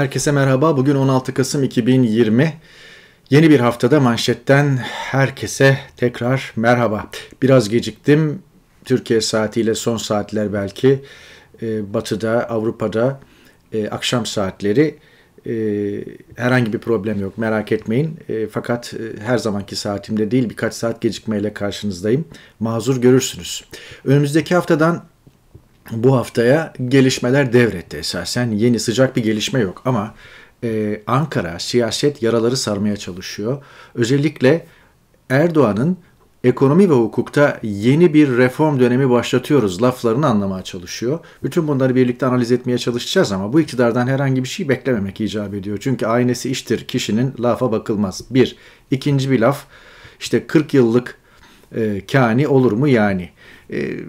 Herkese merhaba. Bugün 16 Kasım 2020. Yeni bir haftada manşetten herkese tekrar merhaba. Biraz geciktim. Türkiye saatiyle son saatler belki e, batıda, Avrupa'da e, akşam saatleri e, herhangi bir problem yok. Merak etmeyin. fakat her zamanki saatimde değil birkaç saat gecikmeyle karşınızdayım. Mazur görürsünüz. Önümüzdeki haftadan bu haftaya gelişmeler devretti esasen. Yeni sıcak bir gelişme yok ama e, Ankara siyaset yaraları sarmaya çalışıyor. Özellikle Erdoğan'ın ekonomi ve hukukta yeni bir reform dönemi başlatıyoruz laflarını anlamaya çalışıyor. Bütün bunları birlikte analiz etmeye çalışacağız ama bu iktidardan herhangi bir şey beklememek icap ediyor. Çünkü aynesi iştir kişinin lafa bakılmaz. Bir. ikinci bir laf işte 40 yıllık e, kani olur mu yani? E,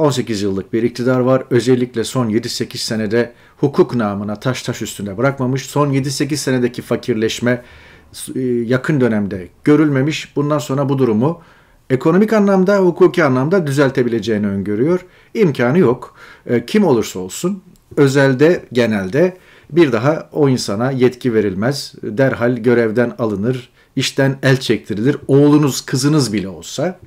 18 yıllık bir iktidar var. Özellikle son 7-8 senede hukuk namına taş taş üstünde bırakmamış. Son 7-8 senedeki fakirleşme e, yakın dönemde görülmemiş. Bundan sonra bu durumu ekonomik anlamda, hukuki anlamda düzeltebileceğini öngörüyor. İmkanı yok. E, kim olursa olsun özelde, genelde bir daha o insana yetki verilmez. Derhal görevden alınır, işten el çektirilir. Oğlunuz, kızınız bile olsa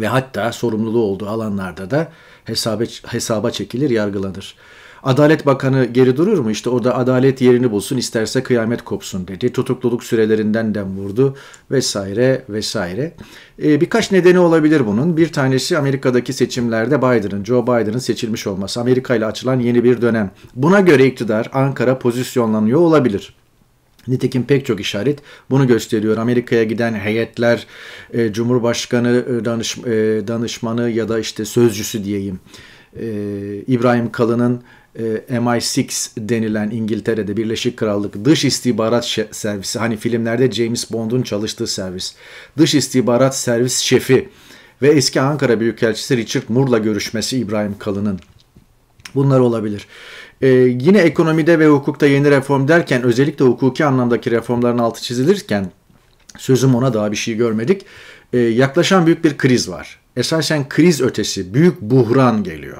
ve hatta sorumluluğu olduğu alanlarda da hesaba, hesaba çekilir, yargılanır. Adalet Bakanı geri durur mu? İşte orada adalet yerini bulsun, isterse kıyamet kopsun dedi. Tutukluluk sürelerinden dem vurdu vesaire vesaire. Ee, birkaç nedeni olabilir bunun. Bir tanesi Amerika'daki seçimlerde Biden'ın, Joe Biden'ın seçilmiş olması. Amerika ile açılan yeni bir dönem. Buna göre iktidar Ankara pozisyonlanıyor olabilir. Nitekim pek çok işaret bunu gösteriyor. Amerika'ya giden heyetler, e, Cumhurbaşkanı e, danış, e, danışmanı ya da işte sözcüsü diyeyim. E, İbrahim Kalın'ın e, MI6 denilen İngiltere'de Birleşik Krallık Dış İstihbarat Servisi, hani filmlerde James Bond'un çalıştığı servis, Dış İstihbarat Servis Şefi ve eski Ankara Büyükelçisi Richard Moore'la görüşmesi İbrahim Kalın'ın Bunlar olabilir. Ee, yine ekonomide ve hukukta yeni reform derken özellikle hukuki anlamdaki reformların altı çizilirken sözüm ona daha bir şey görmedik. Ee, yaklaşan büyük bir kriz var. Esasen kriz ötesi büyük buhran geliyor.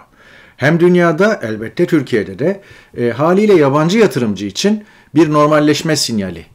Hem dünyada elbette Türkiye'de de e, haliyle yabancı yatırımcı için bir normalleşme sinyali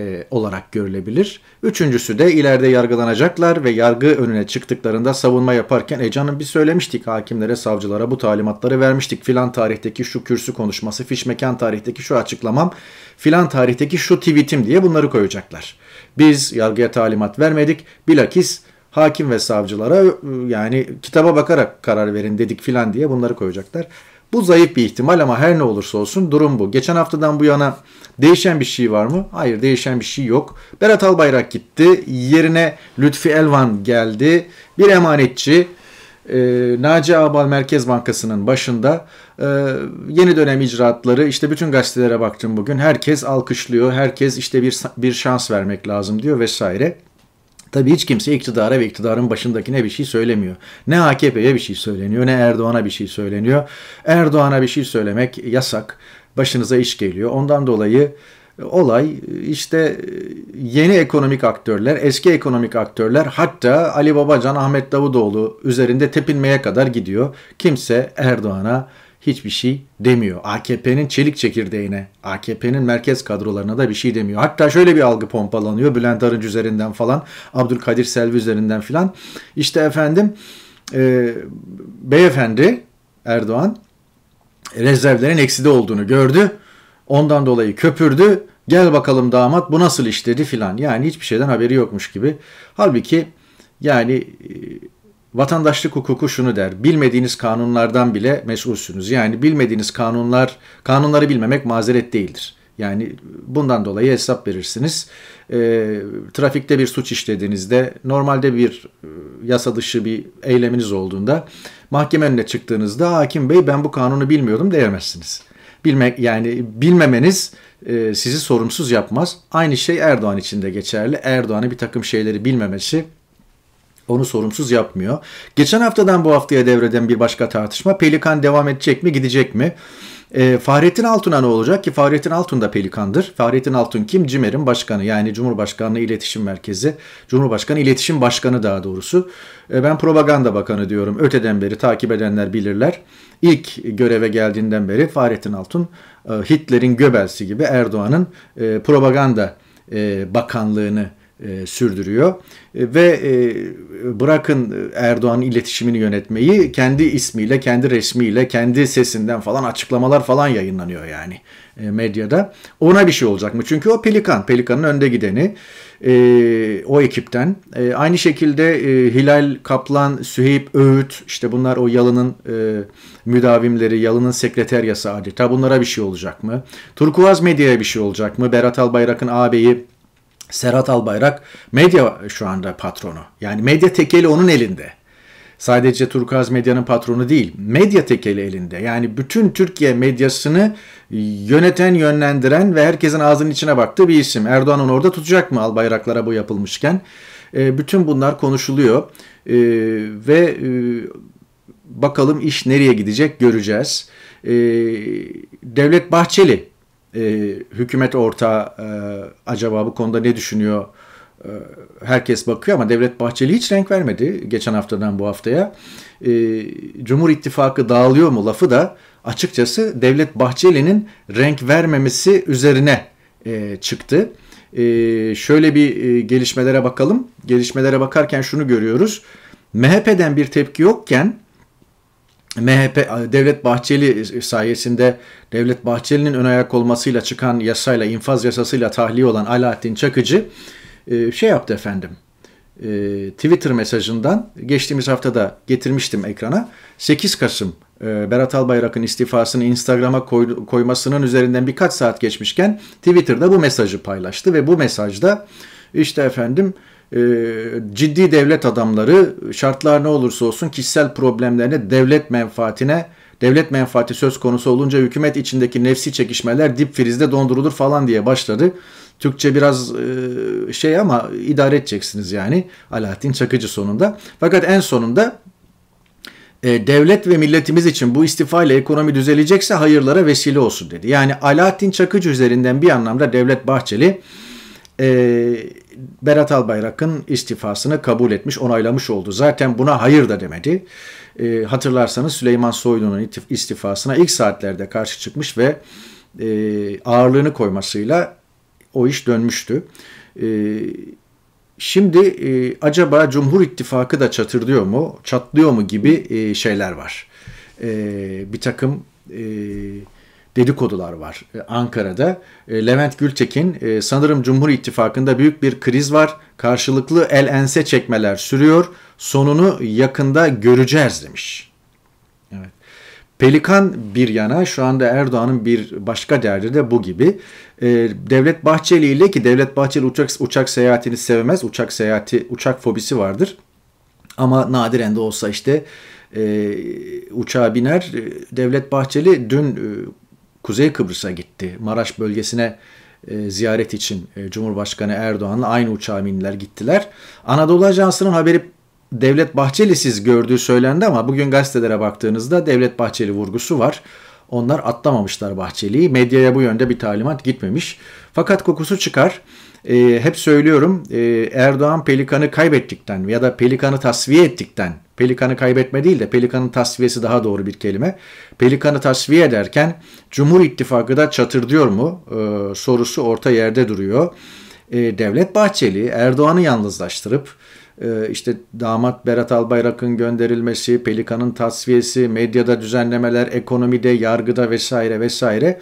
e, olarak görülebilir. Üçüncüsü de ileride yargılanacaklar ve yargı önüne çıktıklarında savunma yaparken e canım bir söylemiştik hakimlere, savcılara bu talimatları vermiştik. Filan tarihteki şu kürsü konuşması, fiş mekan tarihteki şu açıklamam, filan tarihteki şu tweetim diye bunları koyacaklar. Biz yargıya talimat vermedik. Bilakis hakim ve savcılara yani kitaba bakarak karar verin dedik filan diye bunları koyacaklar. Bu zayıf bir ihtimal ama her ne olursa olsun durum bu. Geçen haftadan bu yana değişen bir şey var mı? Hayır değişen bir şey yok. Berat Albayrak gitti. Yerine Lütfi Elvan geldi. Bir emanetçi e, Naci Abal Merkez Bankası'nın başında e, yeni dönem icraatları işte bütün gazetelere baktım bugün herkes alkışlıyor herkes işte bir bir şans vermek lazım diyor vesaire. Tabii hiç kimse iktidara ve iktidarın başındakine bir şey söylemiyor. Ne AKP'ye bir şey söyleniyor ne Erdoğan'a bir şey söyleniyor. Erdoğan'a bir şey söylemek yasak. Başınıza iş geliyor. Ondan dolayı e, olay e, işte e, yeni ekonomik aktörler, eski ekonomik aktörler hatta Ali Babacan, Ahmet Davutoğlu üzerinde tepinmeye kadar gidiyor. Kimse Erdoğan'a hiçbir şey demiyor. AKP'nin çelik çekirdeğine, AKP'nin merkez kadrolarına da bir şey demiyor. Hatta şöyle bir algı pompalanıyor Bülent Arınç üzerinden falan, Abdülkadir Selvi üzerinden filan. İşte efendim e, beyefendi Erdoğan rezervlerin ekside olduğunu gördü. Ondan dolayı köpürdü. Gel bakalım damat bu nasıl iş dedi filan. Yani hiçbir şeyden haberi yokmuş gibi. Halbuki yani e, vatandaşlık hukuku şunu der. Bilmediğiniz kanunlardan bile mesulsünüz. Yani bilmediğiniz kanunlar, kanunları bilmemek mazeret değildir. Yani bundan dolayı hesap verirsiniz. E, trafikte bir suç işlediğinizde, normalde bir e, yasa dışı bir eyleminiz olduğunda, mahkeme önüne çıktığınızda hakim bey ben bu kanunu bilmiyordum diyemezsiniz. Bilmek yani bilmemeniz e, sizi sorumsuz yapmaz. Aynı şey Erdoğan için de geçerli. Erdoğan'ın bir takım şeyleri bilmemesi onu sorumsuz yapmıyor. Geçen haftadan bu haftaya devreden bir başka tartışma. Pelikan devam edecek mi gidecek mi? E, Fahrettin Altun'a ne olacak ki Fahrettin Altun da pelikandır. Fahrettin Altun kim? Cimer'in başkanı yani Cumhurbaşkanlığı İletişim Merkezi. Cumhurbaşkanı İletişim Başkanı daha doğrusu. E, ben propaganda bakanı diyorum. Öteden beri takip edenler bilirler. İlk göreve geldiğinden beri Fahrettin Altun e, Hitler'in göbelsi gibi Erdoğan'ın e, propaganda e, bakanlığını e, sürdürüyor e, ve e, bırakın Erdoğan'ın iletişimini yönetmeyi kendi ismiyle, kendi resmiyle, kendi sesinden falan açıklamalar falan yayınlanıyor yani e, medyada. Ona bir şey olacak mı? Çünkü o Pelikan, Pelikan'ın önde gideni e, o ekipten. E, aynı şekilde e, Hilal Kaplan, Süheyb Öğüt işte bunlar o Yalın'ın e, müdavimleri, Yalın'ın sekreteryası adeta bunlara bir şey olacak mı? Turkuaz Medya'ya bir şey olacak mı? Berat Albayrak'ın ağabeyi Serhat Albayrak medya şu anda patronu. Yani medya tekeli onun elinde. Sadece Turkuaz Medya'nın patronu değil, medya tekeli elinde. Yani bütün Türkiye medyasını yöneten, yönlendiren ve herkesin ağzının içine baktığı bir isim. Erdoğan onu orada tutacak mı Albayraklara bu yapılmışken? E, bütün bunlar konuşuluyor e, ve e, bakalım iş nereye gidecek göreceğiz. E, Devlet Bahçeli e, hükümet ortağı e, acaba bu konuda ne düşünüyor e, herkes bakıyor ama Devlet Bahçeli hiç renk vermedi geçen haftadan bu haftaya. E, Cumhur İttifakı dağılıyor mu lafı da açıkçası Devlet Bahçeli'nin renk vermemesi üzerine e, çıktı. E, şöyle bir e, gelişmelere bakalım. Gelişmelere bakarken şunu görüyoruz. MHP'den bir tepki yokken MHP Devlet Bahçeli e, e, sayesinde Devlet Bahçeli'nin ön ayak olmasıyla çıkan yasayla infaz yasasıyla tahliye olan Alaaddin Çakıcı e, şey yaptı efendim. Twitter mesajından geçtiğimiz haftada getirmiştim ekrana. 8 Kasım Berat Albayrak'ın istifasını Instagram'a koy, koymasının üzerinden birkaç saat geçmişken Twitter'da bu mesajı paylaştı ve bu mesajda işte efendim ee, ciddi devlet adamları şartlar ne olursa olsun kişisel problemlerini devlet menfaatine devlet menfaati söz konusu olunca hükümet içindeki nefsi çekişmeler dip frizde dondurulur falan diye başladı. Türkçe biraz e, şey ama idare edeceksiniz yani Alaaddin Çakıcı sonunda. Fakat en sonunda e, devlet ve milletimiz için bu istifa ile ekonomi düzelecekse hayırlara vesile olsun dedi. Yani Alaaddin Çakıcı üzerinden bir anlamda Devlet Bahçeli e, Berat Albayrak'ın istifasını kabul etmiş, onaylamış oldu. Zaten buna hayır da demedi. E, hatırlarsanız Süleyman Soylu'nun istifasına ilk saatlerde karşı çıkmış ve e, ağırlığını koymasıyla o iş dönmüştü. E, şimdi e, acaba Cumhur İttifakı da çatırdıyor mu, çatlıyor mu gibi e, şeyler var. E, bir takım... E, dedikodular var e, Ankara'da. E, Levent Gültekin e, sanırım Cumhur İttifakı'nda büyük bir kriz var. Karşılıklı el ense çekmeler sürüyor. Sonunu yakında göreceğiz demiş. Evet. Pelikan bir yana şu anda Erdoğan'ın bir başka derdi de bu gibi. Devlet Bahçeli ile ki Devlet Bahçeli uçak uçak seyahatini sevmez. Uçak seyahati uçak fobisi vardır. Ama nadiren de olsa işte e, uçağa biner. Devlet Bahçeli dün e, Kuzey Kıbrıs'a gitti. Maraş bölgesine e, ziyaret için e, Cumhurbaşkanı Erdoğan'la aynı uçağa bindiler gittiler. Anadolu Ajansı'nın haberi Devlet Bahçeli siz gördüğü söylendi ama bugün gazetelere baktığınızda Devlet Bahçeli vurgusu var. Onlar atlamamışlar Bahçeli'yi. Medyaya bu yönde bir talimat gitmemiş. Fakat kokusu çıkar. E, hep söylüyorum e, Erdoğan Pelikan'ı kaybettikten ya da Pelikan'ı tasfiye ettikten Pelikanı kaybetme değil de pelikanın tasfiyesi daha doğru bir kelime. Pelikanı tasfiye ederken Cumhur İttifakı da çatırdıyor mu e, sorusu orta yerde duruyor. E, Devlet Bahçeli Erdoğan'ı yalnızlaştırıp e, işte damat Berat Albayrak'ın gönderilmesi, pelikanın tasfiyesi, medyada düzenlemeler, ekonomide, yargıda vesaire vesaire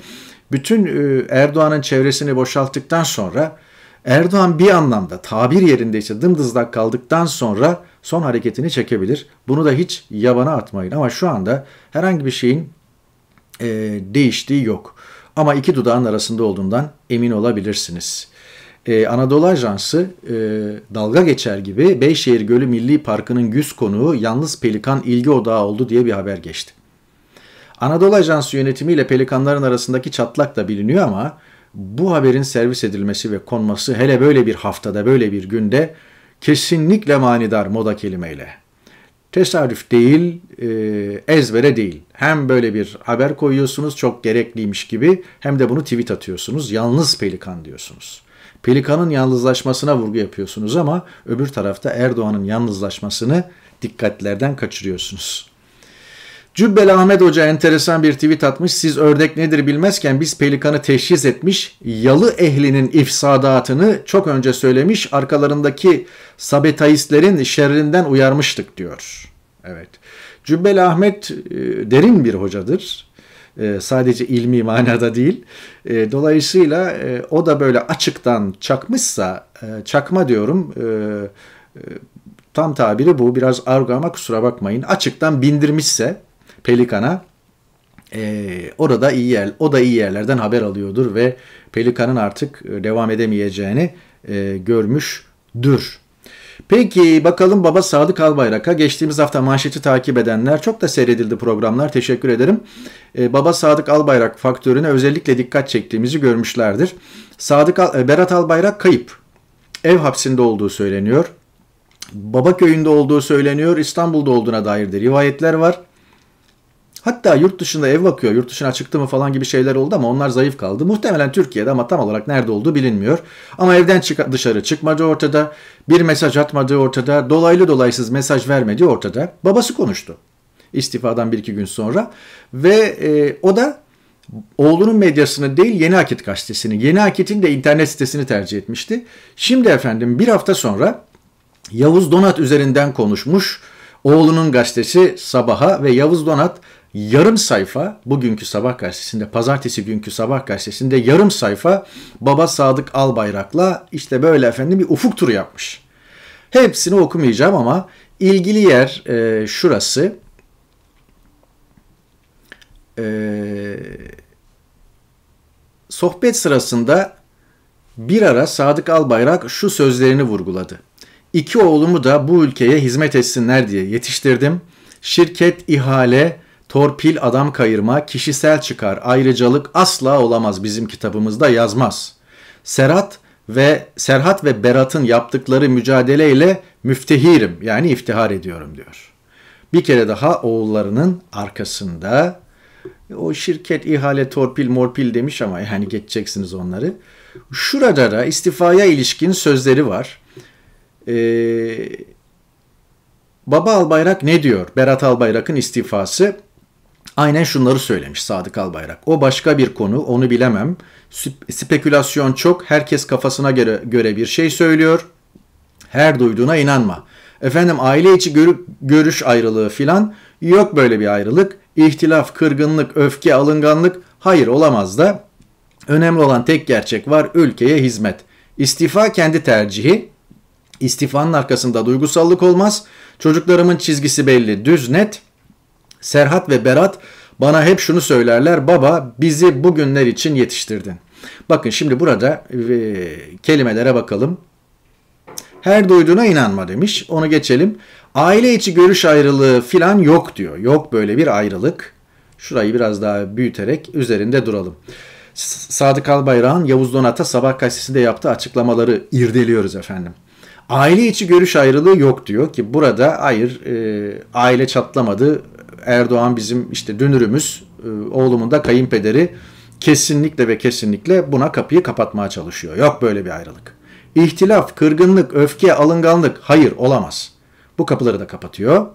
bütün e, Erdoğan'ın çevresini boşalttıktan sonra Erdoğan bir anlamda tabir yerinde ise dımdızlak kaldıktan sonra son hareketini çekebilir. Bunu da hiç yabana atmayın. Ama şu anda herhangi bir şeyin e, değiştiği yok. Ama iki dudağın arasında olduğundan emin olabilirsiniz. Ee, Anadolu Ajansı e, dalga geçer gibi Beyşehir Gölü Milli Parkı'nın güz konuğu yalnız pelikan ilgi odağı oldu diye bir haber geçti. Anadolu Ajansı yönetimiyle pelikanların arasındaki çatlak da biliniyor ama bu haberin servis edilmesi ve konması hele böyle bir haftada, böyle bir günde kesinlikle manidar moda kelimeyle. Tesadüf değil, e, ezbere değil. Hem böyle bir haber koyuyorsunuz çok gerekliymiş gibi hem de bunu tweet atıyorsunuz. Yalnız pelikan diyorsunuz. Pelikanın yalnızlaşmasına vurgu yapıyorsunuz ama öbür tarafta Erdoğan'ın yalnızlaşmasını dikkatlerden kaçırıyorsunuz. Cübbeli Ahmet Hoca enteresan bir tweet atmış. Siz ördek nedir bilmezken biz pelikanı teşhis etmiş. Yalı ehlinin ifsadatını çok önce söylemiş. Arkalarındaki sabetaistlerin şerrinden uyarmıştık diyor. Evet. Cübbeli Ahmet e, derin bir hocadır. E, sadece ilmi manada değil. E, dolayısıyla o da böyle açıktan çakmışsa, çakma diyorum, tam tabiri bu. Biraz argo ama kusura bakmayın. Açıktan bindirmişse Pelikan'a e, orada iyi yer, o da iyi yerlerden haber alıyordur ve Pelikan'ın artık e, devam edemeyeceğini e, görmüştür. Peki bakalım Baba Sadık Albayrak'a geçtiğimiz hafta manşeti takip edenler çok da seyredildi programlar teşekkür ederim. Ee, Baba Sadık Albayrak faktörüne özellikle dikkat çektiğimizi görmüşlerdir. Sadık Al e, Berat Albayrak kayıp. Ev hapsinde olduğu söyleniyor. Baba köyünde olduğu söyleniyor. İstanbul'da olduğuna dair de rivayetler var. Hatta yurt dışında ev bakıyor, yurt dışına çıktı mı falan gibi şeyler oldu ama onlar zayıf kaldı. Muhtemelen Türkiye'de ama tam olarak nerede olduğu bilinmiyor. Ama evden çık dışarı çıkmadı ortada, bir mesaj atmadığı ortada, dolaylı dolaysız mesaj vermediği ortada. Babası konuştu istifadan bir iki gün sonra ve e, o da oğlunun medyasını değil Yeni Akit gazetesini, Yeni Akit'in de internet sitesini tercih etmişti. Şimdi efendim bir hafta sonra Yavuz Donat üzerinden konuşmuş. Oğlunun gazetesi Sabaha ve Yavuz Donat yarım sayfa bugünkü sabah gazetesinde pazartesi günkü sabah gazetesinde yarım sayfa baba Sadık Albayrak'la işte böyle efendim bir ufuk turu yapmış. Hepsini okumayacağım ama ilgili yer e, şurası. E, sohbet sırasında bir ara Sadık Albayrak şu sözlerini vurguladı. İki oğlumu da bu ülkeye hizmet etsinler diye yetiştirdim. Şirket, ihale, torpil adam kayırma, kişisel çıkar, ayrıcalık asla olamaz bizim kitabımızda yazmaz. Serhat ve Serhat ve Berat'ın yaptıkları mücadeleyle müftehirim yani iftihar ediyorum diyor. Bir kere daha oğullarının arkasında o şirket ihale torpil morpil demiş ama yani geçeceksiniz onları. Şurada da istifaya ilişkin sözleri var. Ee, Baba Albayrak ne diyor? Berat Albayrak'ın istifası aynen şunları söylemiş Sadık Albayrak. O başka bir konu, onu bilemem. Spekülasyon çok, herkes kafasına göre, göre bir şey söylüyor. Her duyduğuna inanma. Efendim aile içi görüp, görüş ayrılığı filan yok böyle bir ayrılık. İhtilaf, kırgınlık, öfke, alınganlık hayır olamaz da. Önemli olan tek gerçek var ülkeye hizmet. İstifa kendi tercihi. İstifanın arkasında duygusallık olmaz. Çocuklarımın çizgisi belli, düz, net. Serhat ve Berat bana hep şunu söylerler. Baba bizi bugünler için yetiştirdin. Bakın şimdi burada e, kelimelere bakalım. Her duyduğuna inanma demiş. Onu geçelim. Aile içi görüş ayrılığı filan yok diyor. Yok böyle bir ayrılık. Şurayı biraz daha büyüterek üzerinde duralım. Sadık Albayrak'ın Yavuz Donat'a sabah gazetesinde yaptığı açıklamaları irdeliyoruz efendim. Aile içi görüş ayrılığı yok diyor ki burada hayır e, aile çatlamadı Erdoğan bizim işte dünürümüz, e, oğlumun da kayınpederi kesinlikle ve kesinlikle buna kapıyı kapatmaya çalışıyor. Yok böyle bir ayrılık. İhtilaf, kırgınlık, öfke, alınganlık hayır olamaz. Bu kapıları da kapatıyor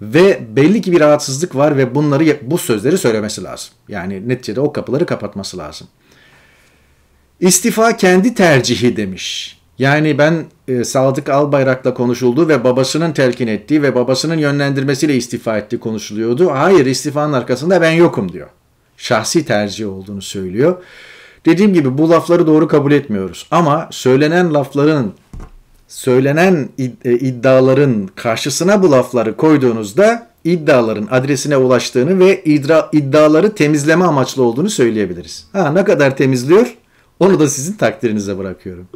ve belli ki bir rahatsızlık var ve bunları bu sözleri söylemesi lazım. Yani neticede o kapıları kapatması lazım. İstifa kendi tercihi demiş. Yani ben e, Sadık Albayrak'la konuşulduğu ve babasının telkin ettiği ve babasının yönlendirmesiyle istifa ettiği konuşuluyordu. Hayır istifanın arkasında ben yokum diyor. Şahsi tercih olduğunu söylüyor. Dediğim gibi bu lafları doğru kabul etmiyoruz. Ama söylenen lafların, söylenen e, iddiaların karşısına bu lafları koyduğunuzda iddiaların adresine ulaştığını ve idra, iddiaları temizleme amaçlı olduğunu söyleyebiliriz. Ha ne kadar temizliyor? Onu da sizin takdirinize bırakıyorum.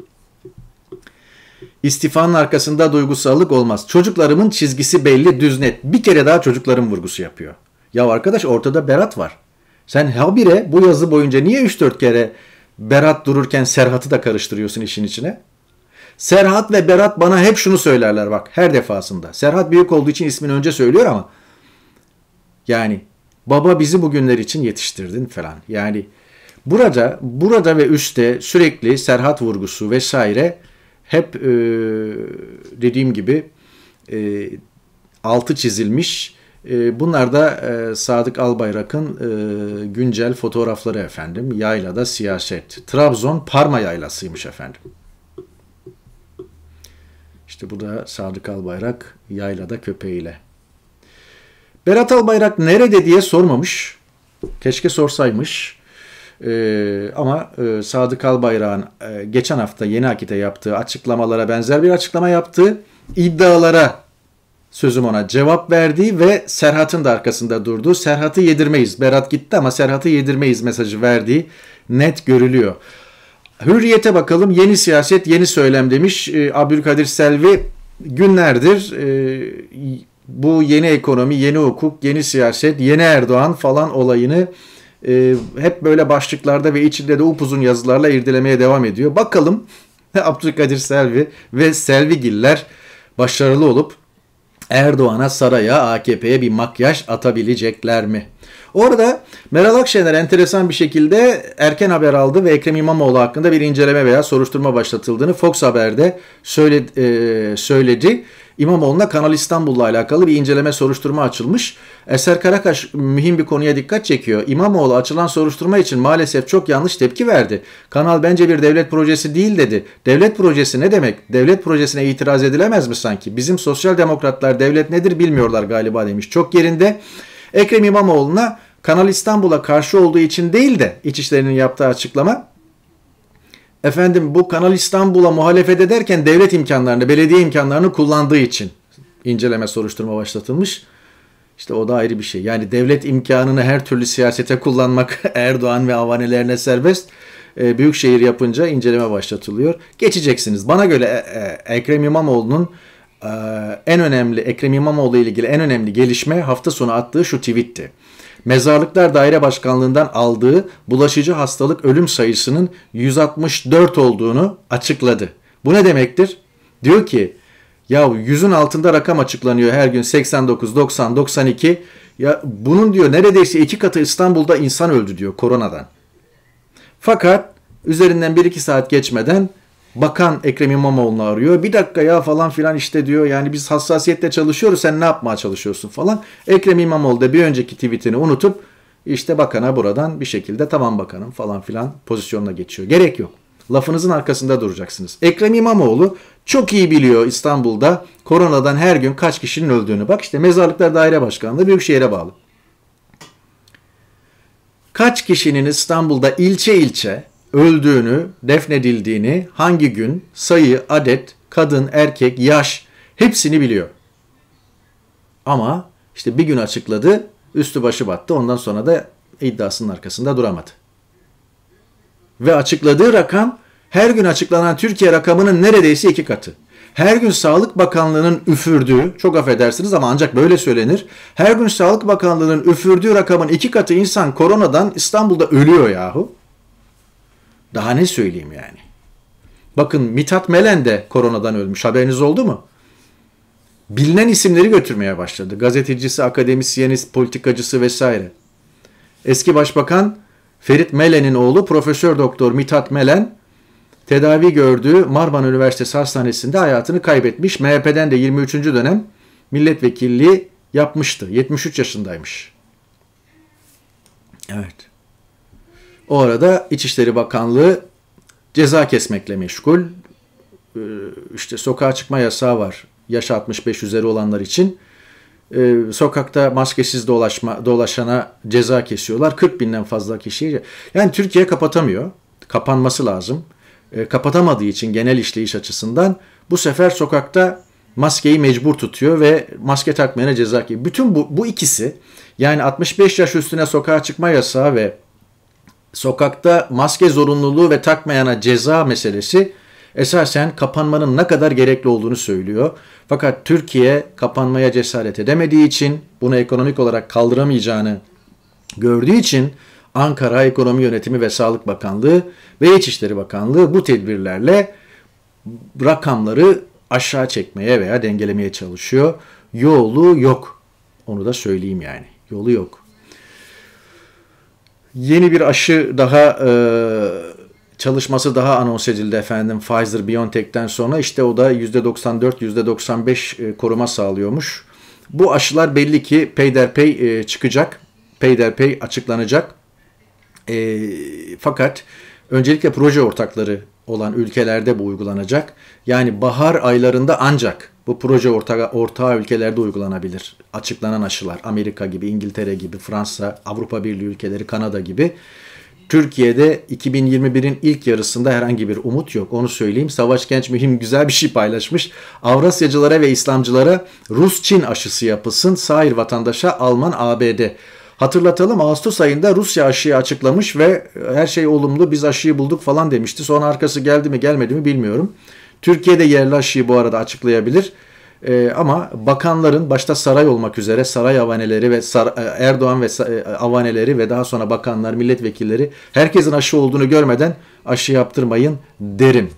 İstifanın arkasında duygusallık olmaz. Çocuklarımın çizgisi belli, düz net. Bir kere daha çocuklarım vurgusu yapıyor. Ya arkadaş ortada Berat var. Sen habire bu yazı boyunca niye 3-4 kere Berat dururken Serhat'ı da karıştırıyorsun işin içine? Serhat ve Berat bana hep şunu söylerler bak her defasında. Serhat büyük olduğu için ismini önce söylüyor ama yani baba bizi bugünler için yetiştirdin falan. Yani burada burada ve üstte sürekli Serhat vurgusu vesaire hep e, dediğim gibi e, altı çizilmiş. E, bunlar da e, Sadık Albayrak'ın e, güncel fotoğrafları efendim. Yayla Yaylada siyaset. Trabzon Parma yaylasıymış efendim. İşte bu da Sadık Albayrak yayla da köpeğiyle. Berat Albayrak nerede diye sormamış. Keşke sorsaymış. E, ama e, Sadık Albayrak'ın e, geçen hafta Yeni Akit'e yaptığı açıklamalara benzer bir açıklama yaptı iddialara sözüm ona cevap verdi ve Serhat'ın da arkasında durdu Serhat'ı yedirmeyiz. Berat gitti ama Serhat'ı yedirmeyiz mesajı verdi net görülüyor. Hürriyete bakalım yeni siyaset yeni söylem demiş e, Abdülkadir Selvi günlerdir e, bu yeni ekonomi, yeni hukuk, yeni siyaset, yeni Erdoğan falan olayını e, hep böyle başlıklarda ve içinde de upuzun yazılarla irdelemeye devam ediyor. Bakalım Abdülkadir Selvi ve Selvigiller başarılı olup Erdoğan'a, saraya, AKP'ye bir makyaj atabilecekler mi? Orada Meral Akşener enteresan bir şekilde erken haber aldı ve Ekrem İmamoğlu hakkında bir inceleme veya soruşturma başlatıldığını Fox Haber'de söyledi. E, söyledi. İmamoğlu'na Kanal İstanbul'la alakalı bir inceleme soruşturma açılmış. Eser Karakaş mühim bir konuya dikkat çekiyor. İmamoğlu açılan soruşturma için maalesef çok yanlış tepki verdi. Kanal bence bir devlet projesi değil dedi. Devlet projesi ne demek? Devlet projesine itiraz edilemez mi sanki? Bizim sosyal demokratlar devlet nedir bilmiyorlar galiba demiş. Çok yerinde Ekrem İmamoğlu'na Kanal İstanbul'a karşı olduğu için değil de İçişleri'nin yaptığı açıklama efendim bu Kanal İstanbul'a muhalefet ederken devlet imkanlarını, belediye imkanlarını kullandığı için inceleme soruşturma başlatılmış. İşte o da ayrı bir şey. Yani devlet imkanını her türlü siyasete kullanmak Erdoğan ve avanelerine serbest. E, büyükşehir yapınca inceleme başlatılıyor. Geçeceksiniz. Bana göre e, e, Ekrem İmamoğlu'nun e, en önemli, Ekrem İmamoğlu ile ilgili en önemli gelişme hafta sonu attığı şu tweetti. Mezarlıklar Daire Başkanlığı'ndan aldığı bulaşıcı hastalık ölüm sayısının 164 olduğunu açıkladı. Bu ne demektir? Diyor ki ya yüzün altında rakam açıklanıyor her gün 89, 90, 92. Ya bunun diyor neredeyse iki katı İstanbul'da insan öldü diyor koronadan. Fakat üzerinden 1-2 saat geçmeden Bakan Ekrem İmamoğlu'nu arıyor. Bir dakika ya falan filan işte diyor. Yani biz hassasiyetle çalışıyoruz. Sen ne yapmaya çalışıyorsun falan. Ekrem İmamoğlu da bir önceki tweetini unutup işte bakana buradan bir şekilde tamam bakanım falan filan pozisyonuna geçiyor. Gerek yok. Lafınızın arkasında duracaksınız. Ekrem İmamoğlu çok iyi biliyor İstanbul'da koronadan her gün kaç kişinin öldüğünü. Bak işte Mezarlıklar Daire Başkanlığı Büyükşehir'e bağlı. Kaç kişinin İstanbul'da ilçe ilçe öldüğünü, defnedildiğini, hangi gün, sayı, adet, kadın, erkek, yaş hepsini biliyor. Ama işte bir gün açıkladı, üstü başı battı. Ondan sonra da iddiasının arkasında duramadı. Ve açıkladığı rakam her gün açıklanan Türkiye rakamının neredeyse iki katı. Her gün Sağlık Bakanlığı'nın üfürdüğü, çok affedersiniz ama ancak böyle söylenir. Her gün Sağlık Bakanlığı'nın üfürdüğü rakamın iki katı insan koronadan İstanbul'da ölüyor yahu. Daha ne söyleyeyim yani? Bakın Mithat Melen de koronadan ölmüş. Haberiniz oldu mu? Bilinen isimleri götürmeye başladı. Gazetecisi, akademisyenist, politikacısı vesaire. Eski Başbakan Ferit Melen'in oğlu Profesör Doktor Mithat Melen tedavi gördüğü Marmara Üniversitesi Hastanesi'nde hayatını kaybetmiş. MHP'den de 23. dönem milletvekilliği yapmıştı. 73 yaşındaymış. Evet. O arada İçişleri Bakanlığı ceza kesmekle meşgul. Ee, işte sokağa çıkma yasağı var yaş 65 üzeri olanlar için. Ee, sokakta maskesiz dolaşma, dolaşana ceza kesiyorlar. 40 binden fazla kişiye. Yani Türkiye kapatamıyor. Kapanması lazım. Ee, kapatamadığı için genel işleyiş açısından bu sefer sokakta maskeyi mecbur tutuyor ve maske takmayana ceza kesiyor. Bütün bu, bu ikisi yani 65 yaş üstüne sokağa çıkma yasağı ve sokakta maske zorunluluğu ve takmayana ceza meselesi esasen kapanmanın ne kadar gerekli olduğunu söylüyor. Fakat Türkiye kapanmaya cesaret edemediği için bunu ekonomik olarak kaldıramayacağını gördüğü için Ankara Ekonomi Yönetimi ve Sağlık Bakanlığı ve İçişleri Bakanlığı bu tedbirlerle rakamları aşağı çekmeye veya dengelemeye çalışıyor. Yolu yok. Onu da söyleyeyim yani. Yolu yok. Yeni bir aşı daha e, çalışması daha anons edildi efendim Pfizer BioNTech'ten sonra. işte o da %94 %95 e, koruma sağlıyormuş. Bu aşılar belli ki peyderpey e, çıkacak. Peyderpey açıklanacak. E, fakat öncelikle proje ortakları olan ülkelerde bu uygulanacak. Yani bahar aylarında ancak bu proje ortağı, ortağı ülkelerde uygulanabilir. Açıklanan aşılar Amerika gibi, İngiltere gibi, Fransa, Avrupa Birliği ülkeleri, Kanada gibi. Türkiye'de 2021'in ilk yarısında herhangi bir umut yok. Onu söyleyeyim. Savaş Genç mühim güzel bir şey paylaşmış. Avrasyacılara ve İslamcılara Rus-Çin aşısı yapısın sahir vatandaşa Alman-ABD. Hatırlatalım Ağustos ayında Rusya aşıyı açıklamış ve her şey olumlu biz aşıyı bulduk falan demişti. Sonra arkası geldi mi gelmedi mi bilmiyorum. Türkiye'de yerli aşıyı bu arada açıklayabilir. E, ama bakanların başta saray olmak üzere saray avaneleri ve sar, e, Erdoğan ve e, avaneleri ve daha sonra bakanlar, milletvekilleri herkesin aşı olduğunu görmeden aşı yaptırmayın derim.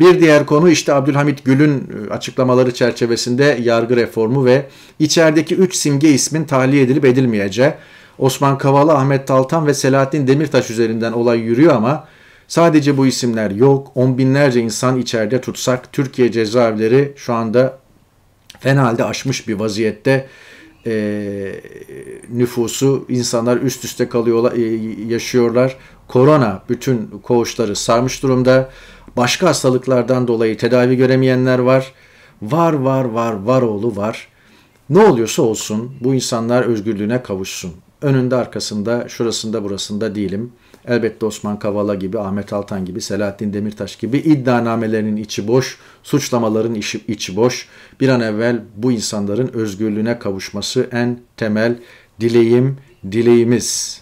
Bir diğer konu işte Abdülhamit Gül'ün e, açıklamaları çerçevesinde yargı reformu ve içerideki 3 simge ismin tahliye edilip edilmeyeceği. Osman Kavala, Ahmet Taltan ve Selahattin Demirtaş üzerinden olay yürüyor ama Sadece bu isimler yok. On binlerce insan içeride tutsak Türkiye cezaevleri şu anda fena halde aşmış bir vaziyette e, nüfusu insanlar üst üste kalıyorlar e, yaşıyorlar. Korona bütün koğuşları sarmış durumda. Başka hastalıklardan dolayı tedavi göremeyenler var. Var var var var oğlu var. Ne oluyorsa olsun bu insanlar özgürlüğüne kavuşsun önünde arkasında şurasında burasında değilim. Elbette Osman Kavala gibi, Ahmet Altan gibi, Selahattin Demirtaş gibi iddianamelerinin içi boş, suçlamaların içi, içi boş. Bir an evvel bu insanların özgürlüğüne kavuşması en temel dileğim, dileğimiz.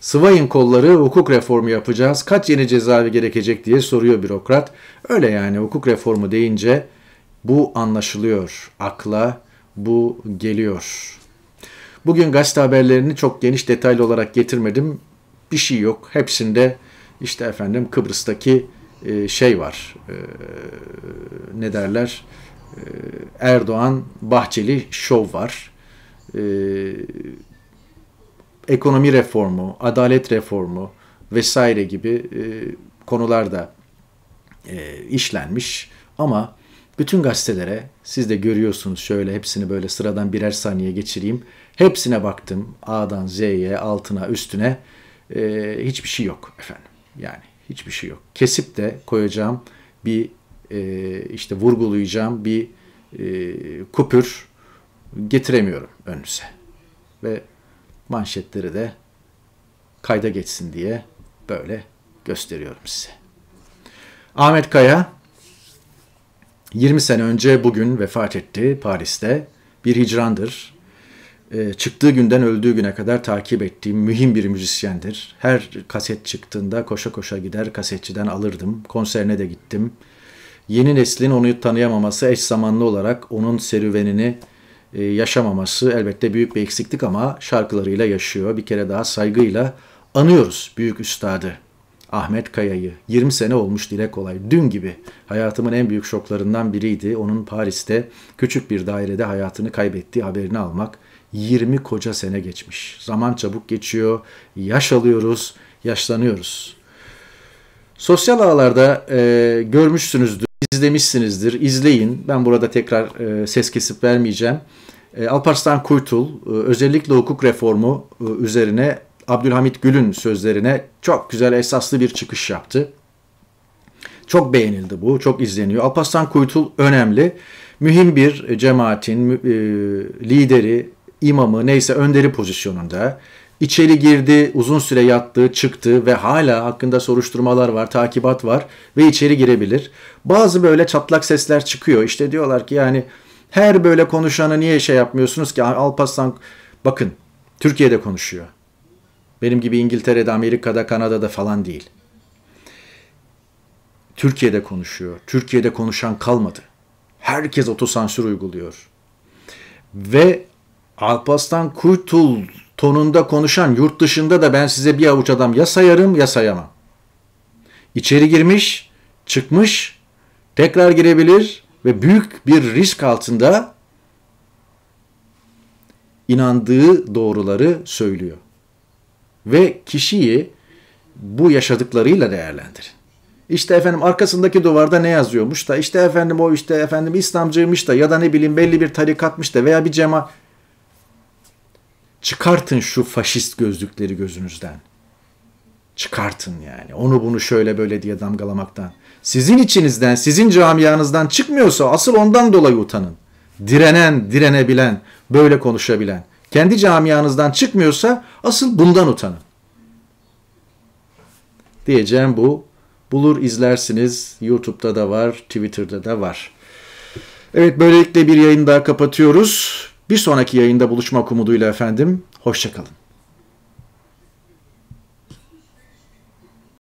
Sıvayın kolları hukuk reformu yapacağız. Kaç yeni cezaevi gerekecek diye soruyor bürokrat. Öyle yani hukuk reformu deyince bu anlaşılıyor. Akla bu geliyor. Bugün gazete haberlerini çok geniş detaylı olarak getirmedim. Bir şey yok. Hepsinde işte efendim Kıbrıs'taki e, şey var. E, ne derler? E, Erdoğan Bahçeli şov var. Ekonomi reformu, adalet reformu vesaire gibi konularda işlenmiş. Ama bütün gazetelere siz de görüyorsunuz şöyle hepsini böyle sıradan birer saniye geçireyim. Hepsine baktım A'dan Z'ye altına üstüne e, hiçbir şey yok efendim. Yani hiçbir şey yok. Kesip de koyacağım bir e, işte vurgulayacağım bir e, kupür getiremiyorum önünüze. Ve manşetleri de kayda geçsin diye böyle gösteriyorum size. Ahmet Kaya 20 sene önce bugün vefat etti Paris'te. Bir hicrandır. E, çıktığı günden öldüğü güne kadar takip ettiğim mühim bir müzisyendir. Her kaset çıktığında koşa koşa gider kasetçiden alırdım. Konserine de gittim. Yeni neslin onu tanıyamaması eş zamanlı olarak onun serüvenini e, yaşamaması elbette büyük bir eksiklik ama şarkılarıyla yaşıyor. Bir kere daha saygıyla anıyoruz büyük üstadı. Ahmet Kaya'yı. 20 sene olmuş dile kolay. Dün gibi. Hayatımın en büyük şoklarından biriydi. Onun Paris'te küçük bir dairede hayatını kaybettiği haberini almak. 20 koca sene geçmiş. Zaman çabuk geçiyor. Yaş alıyoruz, yaşlanıyoruz. Sosyal ağlarda e, görmüşsünüzdür, izlemişsinizdir. İzleyin. Ben burada tekrar e, ses kesip vermeyeceğim. E, Alparslan Kuytul e, özellikle hukuk reformu e, üzerine Abdülhamit Gül'ün sözlerine çok güzel esaslı bir çıkış yaptı. Çok beğenildi bu, çok izleniyor. Alparslan Kuytul önemli, mühim bir cemaatin e, lideri, imamı neyse önderi pozisyonunda. İçeri girdi, uzun süre yattı, çıktı ve hala hakkında soruşturmalar var, takibat var ve içeri girebilir. Bazı böyle çatlak sesler çıkıyor. İşte diyorlar ki yani her böyle konuşanı niye şey yapmıyorsunuz ki Alparslan bakın Türkiye'de konuşuyor. Benim gibi İngiltere'de, Amerika'da, Kanada'da falan değil. Türkiye'de konuşuyor. Türkiye'de konuşan kalmadı. Herkes otosansür uyguluyor. Ve Alpaslan Kurtul tonunda konuşan yurt dışında da ben size bir avuç adam ya sayarım ya sayamam. İçeri girmiş, çıkmış, tekrar girebilir ve büyük bir risk altında inandığı doğruları söylüyor ve kişiyi bu yaşadıklarıyla değerlendirin. İşte efendim arkasındaki duvarda ne yazıyormuş da işte efendim o işte efendim İslamcıymış da ya da ne bileyim belli bir tarikatmış da veya bir cema çıkartın şu faşist gözlükleri gözünüzden. Çıkartın yani. Onu bunu şöyle böyle diye damgalamaktan. Sizin içinizden, sizin camianızdan çıkmıyorsa asıl ondan dolayı utanın. Direnen, direnebilen, böyle konuşabilen kendi camianızdan çıkmıyorsa asıl bundan utanın. Diyeceğim bu. Bulur izlersiniz. YouTube'da da var, Twitter'da da var. Evet böylelikle bir yayın daha kapatıyoruz. Bir sonraki yayında buluşmak umuduyla efendim. Hoşçakalın.